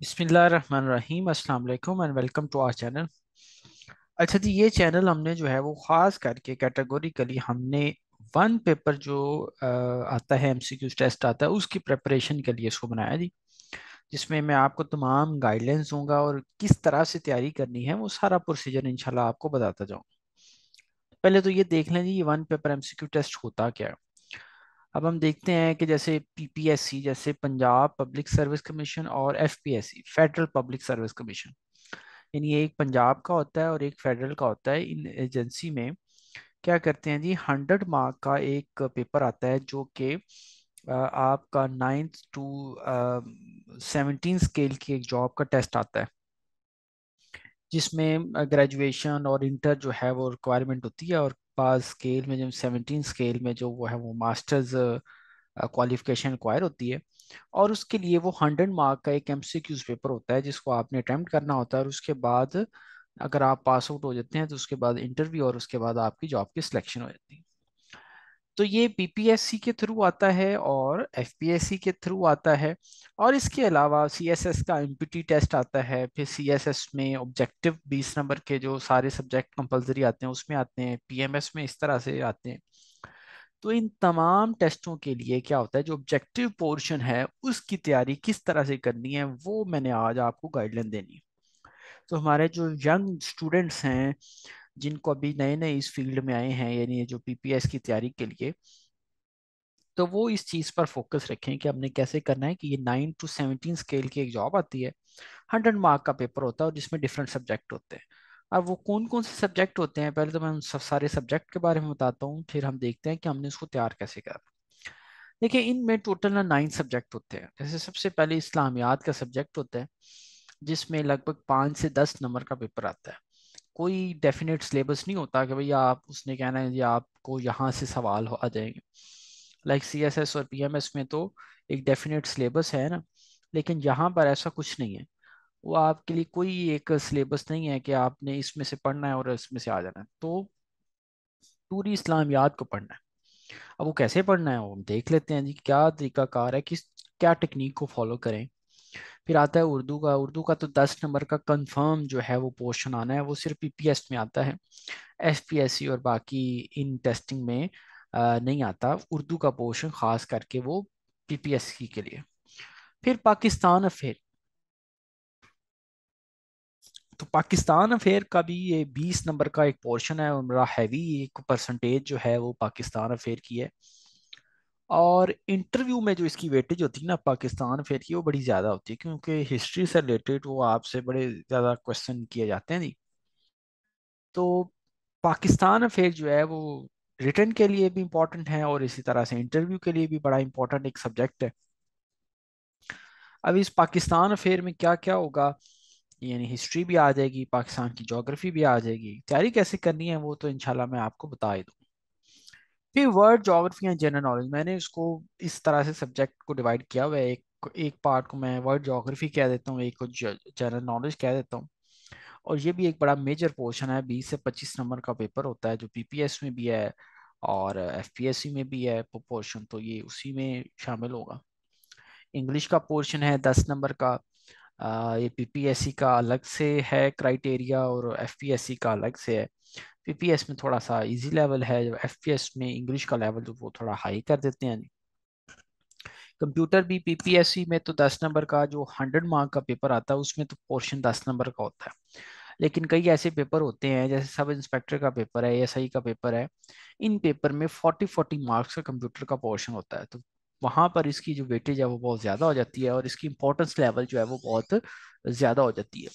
बिस्मिल्लाहिर्रहमानिर्रहीम अस्सलाम वालेकुम and welcome to our channel अच्छा जी ये चैनल हमने जो है वो ख़ास करके कैटेगोरिकली हमने वन पेपर जो आता है एमसीक्यू टेस्ट आता है उसकी प्रेपरेशन के लिए इसको बनाया जी जिसमें मैं आपको तमाम गाइडलाइंस दूंगा और किस तरह से तैयारी करनी है वो सारा प्रोसीजर इंशाल्लाह आपको बताता जाऊँ पहले तो ये देख लें जी ये वन पेपर एमसीक्यू टेस्ट होता क्या है अब हम देखते हैं कि जैसे पीपीएससी जैसे पंजाब पब्लिक सर्विस कमीशन और FPSC federal public service commission यानी एक पंजाब का होता है और एक फेडरल का होता है इन एजेंसी में क्या करते हैं जी हंड्रेड मार्क का एक पेपर आता है जो कि आपका नाइन्थ टू सेवनटीन स्केल की एक जॉब का टेस्ट आता है जिसमें ग्रेजुएशन और इंटर जो है वो रिक्वायरमेंट होती है और पास स्केल में जो सेवनटीन स्केल में जो वो है वो मास्टर्स क्वालिफिकेशन रिक्वायर होती है और उसके लिए वो हंड्रेड मार्क का एक एम पेपर होता है जिसको आपने अटैम्प्ट करना होता है और उसके बाद अगर आप पास आउट हो जाते हैं तो उसके बाद इंटरव्यू और उसके बाद आपकी जॉब की सिलेक्शन हो जाती है तो ये बीपीएससी के थ्रू आता है और एफपीएससी के थ्रू आता है और इसके अलावा सीएसएस का एमपीटी टेस्ट आता है फिर सीएसएस में ऑब्जेक्टिव बीस नंबर के जो सारे सब्जेक्ट कंपलसरी आते हैं उसमें आते हैं पीएमएस में इस तरह से आते हैं तो इन तमाम टेस्टों के लिए क्या होता है जो ऑब्जेक्टिव पोर्शन है उसकी तैयारी किस तरह से करनी है वो मैंने आज आपको गाइडलाइन देनी है तो हमारे जो यंग स्टूडेंट्स हैं जिनको अभी नए नए इस फील्ड में आए हैं यानी जो पीपीएस की तैयारी के लिए तो वो इस चीज़ पर फोकस रखें कि हमने कैसे करना है कि ये नाइन टू सेवनटीन स्केल की एक जॉब आती है हंड्रेड मार्क का पेपर होता है और जिसमें डिफरेंट सब्जेक्ट होते हैं अब वो कौन कौन से सब्जेक्ट होते हैं पहले तो मैं उन सब सारे सब्जेक्ट के बारे में बताता हूँ फिर हम देखते हैं कि हमने उसको तैयार कैसे करा देखिए इनमें टोटल ना नाइन सब्जेक्ट होते हैं जैसे सबसे पहले इस्लामियात का सब्जेक्ट होता है जिसमें लगभग पाँच से दस नंबर का पेपर आता है कोई डेफिनेट सिलेबस नहीं होता कि भैया आप उसने कहना है या आपको यहाँ से सवाल आ जाएंगे लाइक सी एस एस और पी एम एस में तो एक डेफिनेट सिलेबस है ना लेकिन यहाँ पर ऐसा कुछ नहीं है वो आपके लिए कोई एक सिलेबस नहीं है कि आपने इसमें से पढ़ना है और इसमें से आ जाना है तो पूरी इस्लामियात को पढ़ना है अब वो कैसे पढ़ना है वो हम देख लेते हैं जी क्या तरीकाकार है किस क्या टेक्निक को फॉलो करें फिर आता है उर्दू का उर्दू का तो दस नंबर का कंफर्म जो है वो पोर्शन आना है वो सिर्फ पीपीएस में आता है एसपीएससी और बाकी इन टेस्टिंग में आ, नहीं आता उर्दू का पोर्शन ख़ास करके वो पीपीएससी के लिए फिर पाकिस्तान अफेयर तो पाकिस्तान अफेयर का भी ये बीस नंबर का एक पोर्शन है और मेरा हैवी एक परसेंटेज जो है वो पाकिस्तान अफेयर की है और इंटरव्यू में जो इसकी वेटेज होती है ना पाकिस्तान फेयर की वो बड़ी ज़्यादा होती है क्योंकि हिस्ट्री से रिलेटेड वो आपसे बड़े ज़्यादा क्वेश्चन किए जाते हैं जी तो पाकिस्तान अफेयर जो है वो रिटर्न के लिए भी इम्पोर्टेंट है और इसी तरह से इंटरव्यू के लिए भी बड़ा इम्पोर्टेंट एक सब्जेक्ट है अब इस पाकिस्तान अफेयर में क्या क्या होगा यानी हिस्ट्री भी आ जाएगी पाकिस्तान की जोग्राफी भी आ जाएगी तैयारी कैसे करनी है वो तो इनशाला मैं आपको बता ही दूँ फिर world geography and general knowledge मैंने इसको इस तरह से सब्जेक्ट को डिवाइड किया हुआ है एक एक पार्ट को मैं वर्ड जोग्राफी कह देता हूँ एक को जनरल नॉलेज कह देता हूँ और ये भी एक बड़ा मेजर पोर्शन है बीस से पच्चीस नंबर का पेपर होता है जो पी में भी है और एफ में भी है पोर्शन तो ये उसी में शामिल होगा इंग्लिश का पोर्शन है दस नंबर का ये पीपीएससी का अलग से है क्राइटेरिया और एफपीएससी का अलग से है पीपीएस में थोड़ा सा इजी लेवल है जब एफपीएस में इंग्लिश का लेवल तो वो थोड़ा हाई कर देते हैं कंप्यूटर भी पीपीएससी में तो दस नंबर का जो हंड्रेड मार्क का पेपर आता है उसमें तो पोर्शन दस नंबर का होता है लेकिन कई ऐसे पेपर होते हैं जैसे सब इंस्पेक्टर का पेपर है एएसआई का पेपर है इन पेपर में फोर्टी फोर्टी मार्क्स का कंप्यूटर का पोर्शन होता है तो वहाँ पर इसकी जो वेटेज है वो बहुत ज़्यादा हो जाती है और इसकी इंपॉर्टेंस लेवल जो है वो बहुत ज़्यादा हो जाती है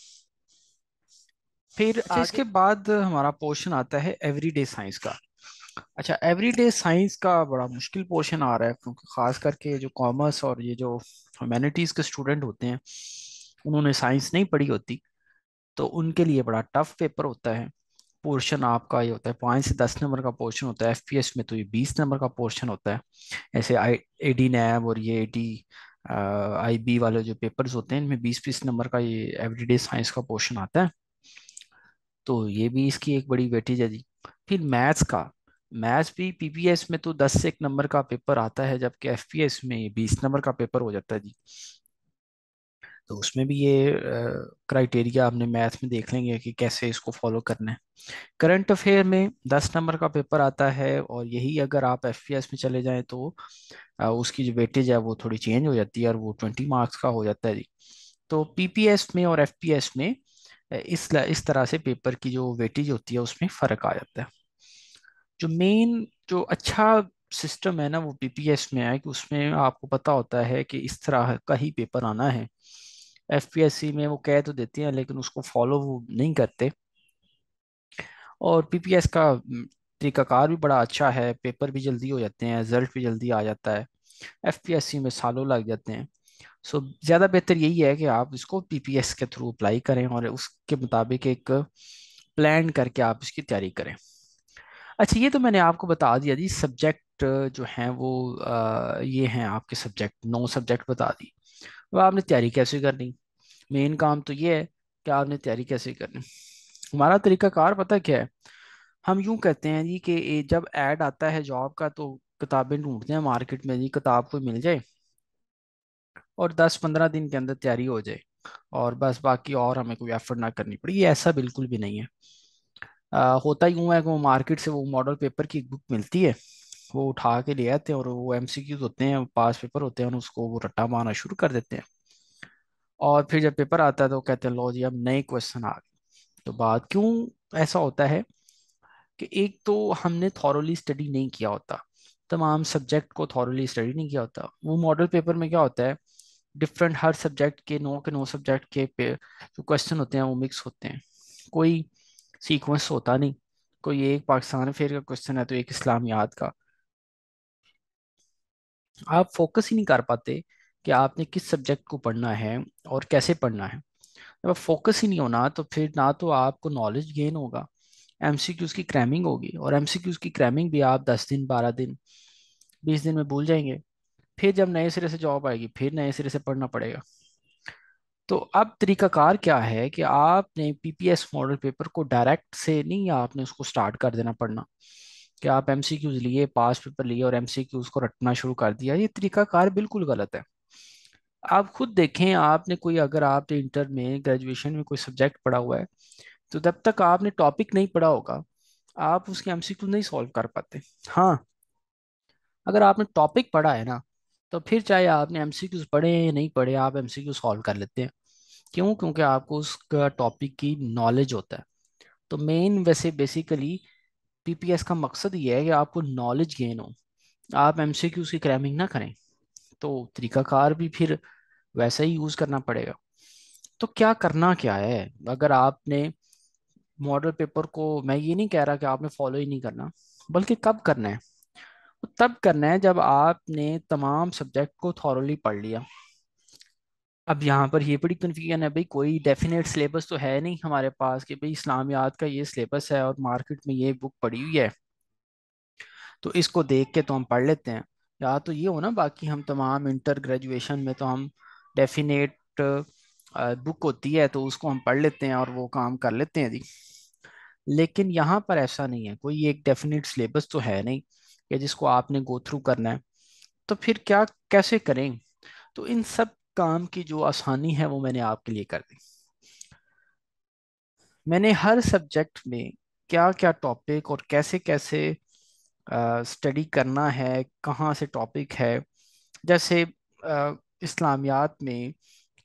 फिर अच्छा इसके बाद हमारा पोर्शन आता है एवरीडे साइंस का अच्छा एवरीडे साइंस का बड़ा मुश्किल पोर्शन आ रहा है क्योंकि खास करके जो कॉमर्स और ये जो ह्यूमैनिटीज़ के स्टूडेंट होते हैं उन्होंने साइंस नहीं पढ़ी होती तो उनके लिए बड़ा टफ पेपर होता है पोर्शन आपका ये होता है पाँच से दस नंबर का पोर्शन होता है एफपीएस में तो ये बीस नंबर का पोर्शन होता है ऐसे आई एडी नैब और ये एडी आईबी वाले जो पेपर्स होते हैं इनमें बीस बीस नंबर का ये एवरीडे साइंस का पोर्शन आता है तो ये भी इसकी एक बड़ी वेटेज है जी फिर मैथ्स का मैथ्स भी पीपीएस में तो दस से एक नंबर का पेपर आता है जबकि एफ में बीस नंबर का पेपर हो जाता है जी तो उसमें भी ये क्राइटेरिया आपने मैथ में देख लेंगे कि कैसे इसको फॉलो करना है करंट अफेयर में दस नंबर का पेपर आता है और यही अगर आप एफ में चले जाएं तो आ, उसकी जो वेटेज है वो थोड़ी चेंज हो जाती है और वो ट्वेंटी मार्क्स का हो जाता है जी तो पी में और एफ में इस इस तरह से पेपर की जो वेटेज होती है उसमें फ़र्क आ जाता है जो मेन जो अच्छा सिस्टम है ना वो पीपीएस में है कि उसमें आपको पता होता है कि इस तरह का ही पेपर आना है एफ में वो कह तो देते हैं लेकिन उसको फॉलो वो नहीं करते और पीपीएस का तरीकाकार भी बड़ा अच्छा है पेपर भी जल्दी हो जाते हैं रिजल्ट भी जल्दी आ जाता है एफपीएससी में सालों लग जाते हैं सो so, ज़्यादा बेहतर यही है कि आप इसको पीपीएस के थ्रू अप्लाई करें और उसके मुताबिक एक प्लान करके आप इसकी तैयारी करें अच्छा ये तो मैंने आपको बता दिया जी सब्जेक्ट जो हैं वो आ, ये हैं आपके सब्जेक्ट नौ सब्जेक्ट बता दी वह आपने तैयारी कैसे करनी मेन काम तो ये है कि आपने तैयारी कैसे करनी हमारा तरीका कार पता क्या है हम यूं कहते हैं जी कि जब ऐड आता है जॉब का तो किताबें ढूंढते हैं मार्केट में जी किताब को मिल जाए और दस पंद्रह दिन के अंदर तैयारी हो जाए और बस बाकी और हमें कोई एफर्ट ना करनी पड़े ये ऐसा बिल्कुल भी नहीं है आ, होता यूँ है कि वो मार्केट से वो मॉडल पेपर की बुक मिलती है वो उठा के ले आते हैं और वो एमसीक्यूज होते हैं पास पेपर होते हैं उसको वो रट्टा मारना शुरू कर देते हैं और फिर जब पेपर आता है तो कहते हैं लो जी अब नए क्वेश्चन आ गए तो बात क्यों ऐसा होता है कि एक तो हमने थॉरली स्टडी नहीं किया होता तमाम सब्जेक्ट को थॉरली स्टडी नहीं किया होता वो मॉडल पेपर में क्या होता है डिफरेंट हर सब्जेक्ट के नौ के नौ सब्जेक्ट के जो क्वेश्चन होते हैं वो मिक्स होते हैं कोई सीक्वेंस होता नहीं कोई एक पाकिस्तान फेयर का क्वेश्चन है तो एक इस्लामियात का आप फोकस ही नहीं कर पाते कि आपने किस सब्जेक्ट को पढ़ना है और कैसे पढ़ना है जब आप फोकस ही नहीं होना तो फिर ना तो आपको नॉलेज गेन होगा एम की क्रैमिंग होगी और एम की क्रैमिंग भी आप दस दिन बारह दिन बीस दिन में भूल जाएंगे फिर जब नए सिरे से जॉब आएगी फिर नए सिरे से पढ़ना पड़ेगा तो अब तरीकाकार क्या है कि आपने पीपीएस मॉडल पेपर को डायरेक्ट से नहीं आपने उसको स्टार्ट कर देना पढ़ना कि आप एम लिए पास पेपर लिए और एम को रटना शुरू कर दिया ये तरीकाकार बिल्कुल गलत है आप खुद देखें आपने कोई अगर आपने इंटर में ग्रेजुएशन में कोई सब्जेक्ट पढ़ा हुआ है तो जब तक आपने टॉपिक नहीं पढ़ा होगा आप उसके एम नहीं सॉल्व कर पाते हाँ अगर आपने टॉपिक पढ़ा है ना तो फिर चाहे आपने एम पढ़े या नहीं पढ़े आप एम सॉल्व कर लेते हैं क्यों क्योंकि आपको उसका टॉपिक की नॉलेज होता है तो मेन वैसे बेसिकली पीपीएस का मकसद ये है कि आपको नॉलेज गेन हो आप एम सी क्यूज की क्रैमिंग ना करें तो तरीकाकार भी फिर वैसा ही यूज़ करना पड़ेगा तो क्या करना क्या है अगर आपने मॉडल पेपर को मैं ये नहीं कह रहा कि आपने फॉलो ही नहीं करना बल्कि कब करना है तब करना है जब आपने तमाम सब्जेक्ट को थॉरली पढ़ लिया अब यहाँ पर ये बड़ी कन्फ्यूजन है भाई कोई डेफिनेट सिलेबस तो है नहीं हमारे पास कि भाई इस्लामियात का ये सिलेबस है और मार्केट में ये बुक पड़ी हुई है तो इसको देख के तो हम पढ़ लेते हैं या तो ये हो ना बाकी हम तमाम इंटर ग्रेजुएशन में तो हम डेफिनेट बुक होती है तो उसको हम पढ़ लेते हैं और वो काम कर लेते हैं जी लेकिन यहाँ पर ऐसा नहीं है कोई एक डेफिनेट सिलेबस तो है नहीं या जिसको आपने गो थ्रू करना है तो फिर क्या कैसे करें तो इन सब काम की जो आसानी है वो मैंने आपके लिए कर दी मैंने हर सब्जेक्ट में क्या क्या टॉपिक और कैसे कैसे स्टडी करना है कहाँ से टॉपिक है जैसे इस्लामियात में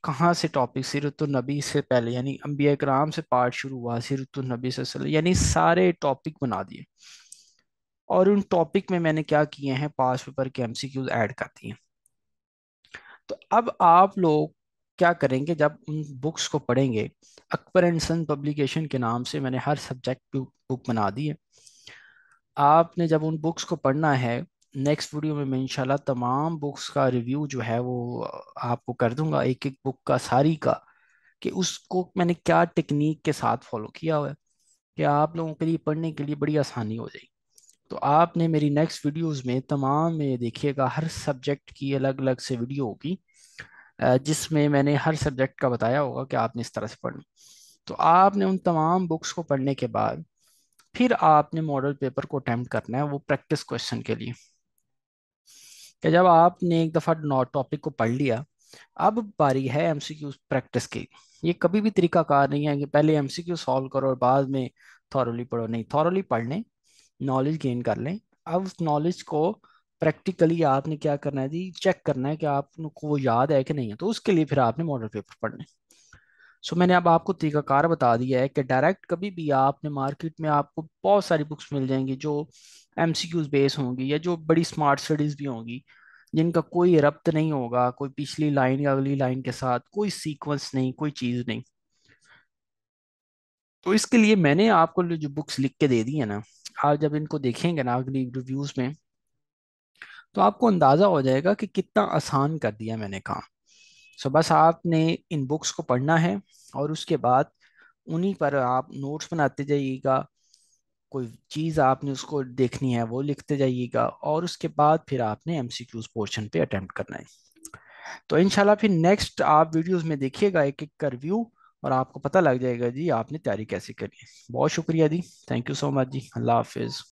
कहाँ से टॉपिक सीरतुलनबी से पहले यानी अम्बिया कराम से पार्ट शुरू हुआ सीरतुलनबी से यानी सारे टॉपिक बना दिए और उन टॉपिक में मैंने क्या किए हैं पास पेपर के एमसीक्यूज ऐड कर दिए तो अब आप लोग क्या करेंगे जब उन बुक्स को पढ़ेंगे अकबर एंड सन पब्लिकेशन के नाम से मैंने हर सब्जेक्ट की बुक बना दी है आपने जब उन बुक्स को पढ़ना है नेक्स्ट वीडियो में मैं इंशाल्लाह तमाम बुक्स का रिव्यू जो है वो आपको कर दूंगा एक एक बुक का सारी का कि उसको मैंने क्या टेक्निक के साथ फॉलो किया हुआ है कि आप लोगों के लिए पढ़ने के लिए बड़ी आसानी हो जाएगी तो आपने मेरी नेक्स्ट वीडियोस में तमाम में देखिएगा हर सब्जेक्ट की अलग अलग से वीडियो होगी जिसमें मैंने हर सब्जेक्ट का बताया होगा कि आपने इस तरह से पढ़ना तो आपने उन तमाम बुक्स को पढ़ने के बाद फिर आपने मॉडल पेपर को अटैम्प्ट करना है वो प्रैक्टिस क्वेश्चन के लिए कि जब आपने एक दफ़ा टॉपिक को पढ़ लिया अब बारी है एम प्रैक्टिस की ये कभी भी तरीका कार नहीं है कि पहले एम सॉल्व करो और बाद में थॉरली पढ़ो नहीं थॉरली पढ़ लें नॉलेज गेन कर लें अब उस नॉलेज को प्रैक्टिकली आपने क्या करना है जी चेक करना है कि आपको वो याद है कि नहीं है तो उसके लिए फिर आपने मॉडल पेपर पढ़ने सो मैंने अब आपको तरीकाकार बता दिया है कि डायरेक्ट कभी भी आपने मार्केट में आपको बहुत सारी बुक्स मिल जाएंगी जो एम सी क्यूज बेस होंगी या जो बड़ी स्मार्ट स्टडीज़ भी होंगी जिनका कोई रब्त नहीं होगा कोई पिछली लाइन या अगली लाइन के साथ कोई सीक्वेंस नहीं कोई चीज़ नहीं तो इसके लिए मैंने आपको जो बुक्स लिख के दे दी है ना आप जब इनको देखेंगे ना अगली रिव्यूज में तो आपको अंदाज़ा हो जाएगा कि कितना आसान कर दिया मैंने काम सो बस आपने इन बुक्स को पढ़ना है और उसके बाद उन्हीं पर आप नोट्स बनाते जाइएगा कोई चीज़ आपने उसको देखनी है वो लिखते जाइएगा और उसके बाद फिर आपने एम सी क्यूज पोर्शन पे अटेम्प्ट करना है तो इनशाला फिर नेक्स्ट आप वीडियोस में देखिएगा एक एक का रिव्यू और आपको पता लग जाएगा जी आपने तैयारी कैसे करी है बहुत शुक्रिया जी थैंक यू सो मच जी अल्लाह हाफिज़